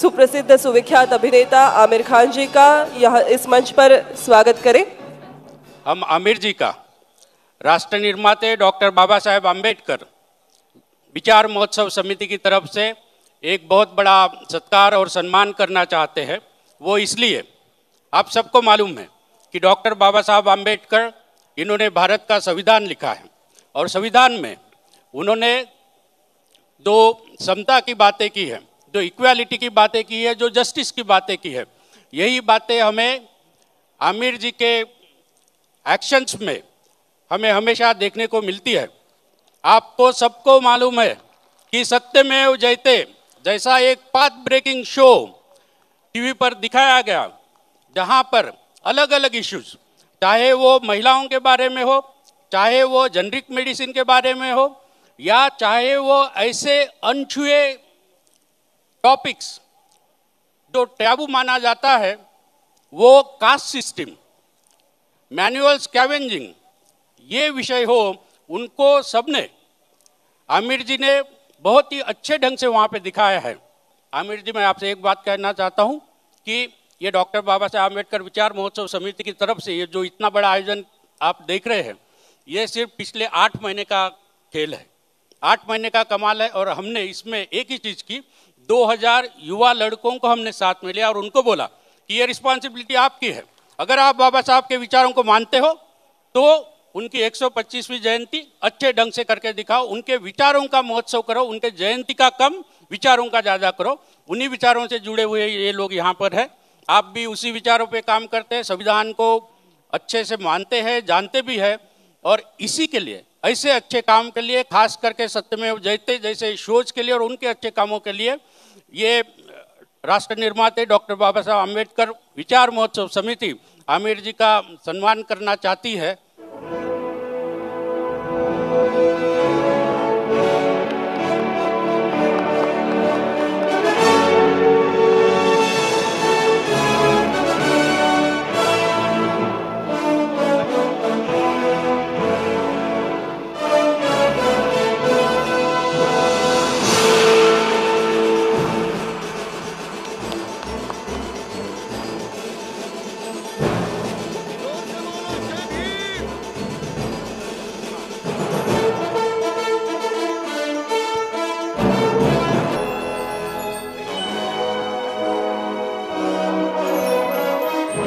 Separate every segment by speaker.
Speaker 1: सुप्रसिद्ध सुविख्यात अभिनेता आमिर खान जी का यहाँ इस मंच पर स्वागत करें हम आमिर जी का राष्ट्र निर्माते डॉक्टर बाबा साहेब आम्बेडकर विचार महोत्सव समिति की तरफ से एक बहुत बड़ा सत्कार और सम्मान करना चाहते हैं वो इसलिए आप सबको मालूम है कि डॉक्टर बाबा साहब आम्बेडकर इन्होंने भारत का संविधान लिखा है और संविधान में उन्होंने दो समता की बातें की हैं जो इक्वालिटी की बातें की है जो जस्टिस की बातें की है यही बातें हमें आमिर जी के एक्शंस में हमें हमेशा देखने को मिलती है आपको सबको मालूम है कि सत्य में जयते जैसा एक पाथ ब्रेकिंग शो टीवी पर दिखाया गया जहां पर अलग अलग इश्यूज चाहे वो महिलाओं के बारे में हो चाहे वो जेनरिक मेडिसिन के बारे में हो या चाहे वो ऐसे अनछुए टॉपिक्स जो टैबू माना जाता है वो कास्ट सिस्टम मैनुअल स्कैवेंजिंग ये विषय हो उनको सबने आमिर जी ने बहुत ही अच्छे ढंग से वहाँ पे दिखाया है आमिर जी मैं आपसे एक बात कहना चाहता हूँ कि ये डॉक्टर बाबा साहब आम्बेडकर विचार महोत्सव समिति की तरफ से ये जो इतना बड़ा आयोजन आप देख रहे हैं ये सिर्फ पिछले आठ महीने का खेल है आठ महीने का कमाल है और हमने इसमें एक ही चीज़ की 2000 युवा लड़कों को हमने साथ में लिया और उनको बोला कि ये रिस्पॉन्सिबिलिटी आपकी है अगर आप बाबा साहब के विचारों को मानते हो तो उनकी 125वीं जयंती अच्छे ढंग से करके दिखाओ उनके विचारों का महोत्सव करो उनके जयंती का कम विचारों का ज़्यादा करो उन्हीं विचारों से जुड़े हुए ये लोग यहाँ पर हैं आप भी उसी विचारों पे काम करते हैं संविधान को अच्छे से मानते हैं जानते भी हैं और इसी के लिए ऐसे अच्छे काम के लिए खास करके सत्य जयते जैसे शोच के लिए और उनके अच्छे कामों के लिए ये राष्ट्र निर्माते डॉक्टर बाबा साहब अम्बेडकर विचार महोत्सव समिति आमिर जी का सम्मान करना चाहती है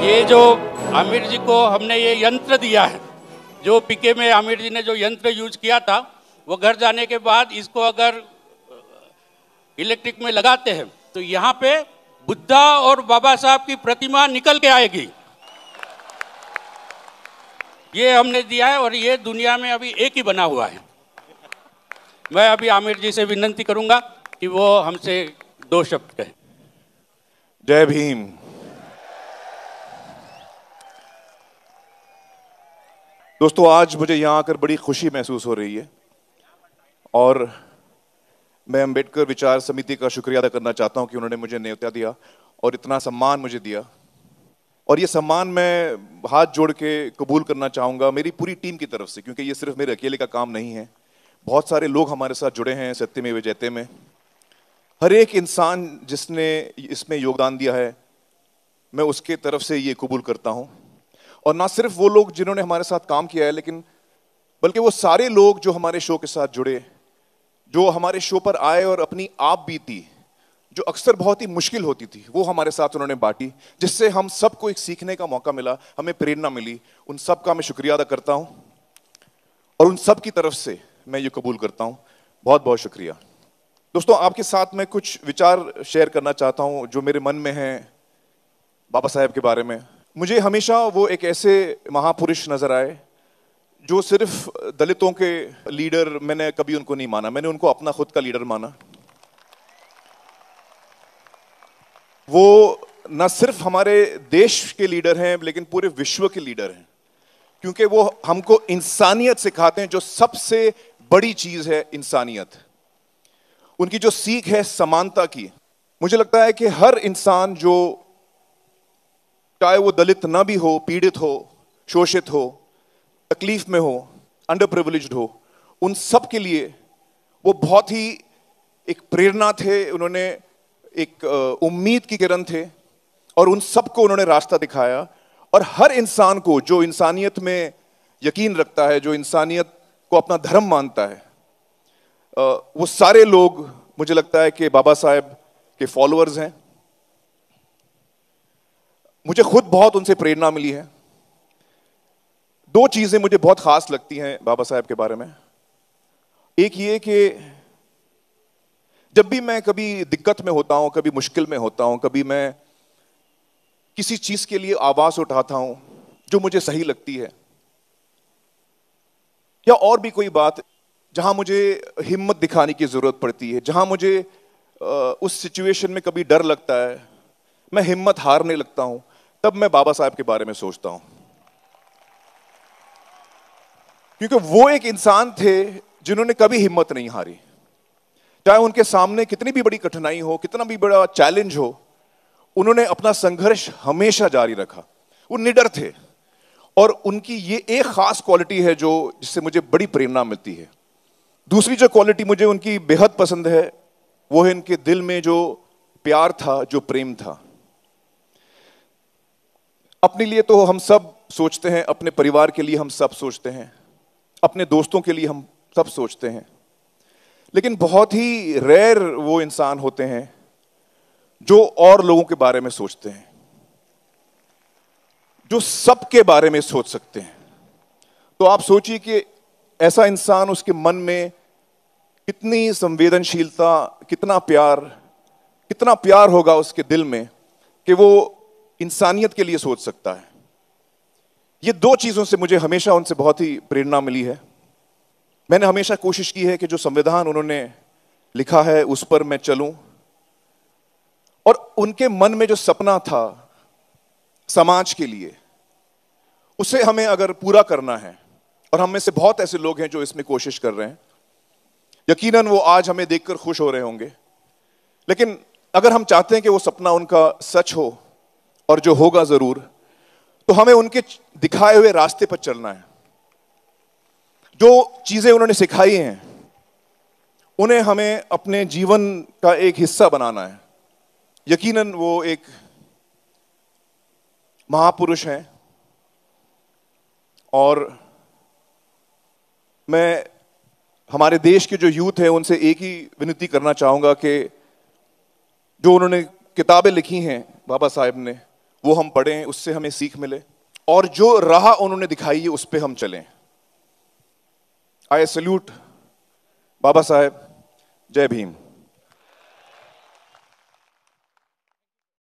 Speaker 1: ये जो आमिर जी को हमने ये यंत्र दिया है जो पीके में आमिर जी ने जो यंत्र यूज किया था वो घर जाने के बाद इसको अगर इलेक्ट्रिक में लगाते हैं तो यहाँ पे बुद्धा और बाबा साहब की प्रतिमा निकल के आएगी ये हमने दिया है और ये दुनिया में अभी एक ही बना हुआ है मैं अभी आमिर जी से विनती करूंगा कि वो हमसे दो शब्द कहें
Speaker 2: जय भीम दोस्तों आज मुझे यहाँ आकर बड़ी खुशी महसूस हो रही है और मैं अम्बेडकर विचार समिति का शुक्रिया अदा करना चाहता हूँ कि उन्होंने मुझे न्योता दिया और इतना सम्मान मुझे दिया और ये सम्मान मैं हाथ जोड़ के कबूल करना चाहूँगा मेरी पूरी टीम की तरफ से क्योंकि ये सिर्फ मेरे अकेले का काम नहीं है बहुत सारे लोग हमारे साथ जुड़े हैं सत्य में विजयते में हर एक इंसान जिसने इसमें योगदान दिया है मैं उसके तरफ से ये कबूल करता हूँ और ना सिर्फ वो लोग जिन्होंने हमारे साथ काम किया है लेकिन बल्कि वो सारे लोग जो हमारे शो के साथ जुड़े जो हमारे शो पर आए और अपनी आप बीती जो अक्सर बहुत ही मुश्किल होती थी वो हमारे साथ उन्होंने बांटी जिससे हम सबको एक सीखने का मौका मिला हमें प्रेरणा मिली उन सब का मैं शुक्रिया अदा करता हूँ और उन सब की तरफ से मैं ये कबूल करता हूँ बहुत बहुत शुक्रिया दोस्तों आपके साथ मैं कुछ विचार शेयर करना चाहता हूँ जो मेरे मन में है बाबा साहेब के बारे में मुझे हमेशा वो एक ऐसे महापुरुष नज़र आए जो सिर्फ दलितों के लीडर मैंने कभी उनको नहीं माना मैंने उनको अपना खुद का लीडर माना वो न सिर्फ हमारे देश के लीडर हैं लेकिन पूरे विश्व के लीडर हैं क्योंकि वो हमको इंसानियत सिखाते हैं जो सबसे बड़ी चीज़ है इंसानियत उनकी जो सीख है समानता की मुझे लगता है कि हर इंसान जो चाहे वो दलित ना भी हो पीड़ित हो शोषित हो तकलीफ में हो अंडर प्रिवलिज हो उन सब के लिए वो बहुत ही एक प्रेरणा थे उन्होंने एक उम्मीद की किरण थे और उन सबको उन्होंने रास्ता दिखाया और हर इंसान को जो इंसानियत में यकीन रखता है जो इंसानियत को अपना धर्म मानता है वो सारे लोग मुझे लगता है कि बाबा साहेब के फॉलोअर्स हैं मुझे खुद बहुत उनसे प्रेरणा मिली है दो चीजें मुझे बहुत खास लगती हैं बाबा साहब के बारे में एक ये कि जब भी मैं कभी दिक्कत में होता हूं कभी मुश्किल में होता हूं कभी मैं किसी चीज के लिए आवाज उठाता हूं जो मुझे सही लगती है या और भी कोई बात जहां मुझे हिम्मत दिखाने की जरूरत पड़ती है जहां मुझे उस सिचुएशन में कभी डर लगता है मैं हिम्मत हारने लगता हूं तब मैं बाबा साहब के बारे में सोचता हूं क्योंकि वो एक इंसान थे जिन्होंने कभी हिम्मत नहीं हारी चाहे उनके सामने कितनी भी बड़ी कठिनाई हो कितना भी बड़ा चैलेंज हो उन्होंने अपना संघर्ष हमेशा जारी रखा वो निडर थे और उनकी ये एक खास क्वालिटी है जो जिससे मुझे बड़ी प्रेरणा मिलती है दूसरी जो क्वालिटी मुझे उनकी बेहद पसंद है वो है इनके दिल में जो प्यार था जो प्रेम था अपने लिए तो हम सब सोचते हैं अपने परिवार के लिए हम सब सोचते हैं अपने दोस्तों के लिए हम सब सोचते हैं लेकिन बहुत ही रेयर वो इंसान होते हैं जो और लोगों के बारे में सोचते हैं जो सबके बारे में सोच सकते हैं तो आप सोचिए कि ऐसा इंसान उसके मन में कितनी संवेदनशीलता कितना प्यार कितना प्यार होगा उसके दिल में कि वो इंसानियत के लिए सोच सकता है ये दो चीज़ों से मुझे हमेशा उनसे बहुत ही प्रेरणा मिली है मैंने हमेशा कोशिश की है कि जो संविधान उन्होंने लिखा है उस पर मैं चलूं और उनके मन में जो सपना था समाज के लिए उसे हमें अगर पूरा करना है और हम में से बहुत ऐसे लोग हैं जो इसमें कोशिश कर रहे हैं यकीनन वो आज हमें देखकर खुश हो रहे होंगे लेकिन अगर हम चाहते हैं कि वो सपना उनका सच हो और जो होगा जरूर तो हमें उनके दिखाए हुए रास्ते पर चलना है जो चीजें उन्होंने सिखाई हैं उन्हें हमें अपने जीवन का एक हिस्सा बनाना है यकीनन वो एक महापुरुष हैं और मैं हमारे देश के जो यूथ हैं उनसे एक ही विनती करना चाहूँगा कि जो उन्होंने किताबें लिखी हैं बाबा साहब ने वो हम पढ़ें उससे हमें सीख मिले और जो राह उन्होंने दिखाई है उस पर हम चलें आई सल्यूट बाबा साहेब जय भीम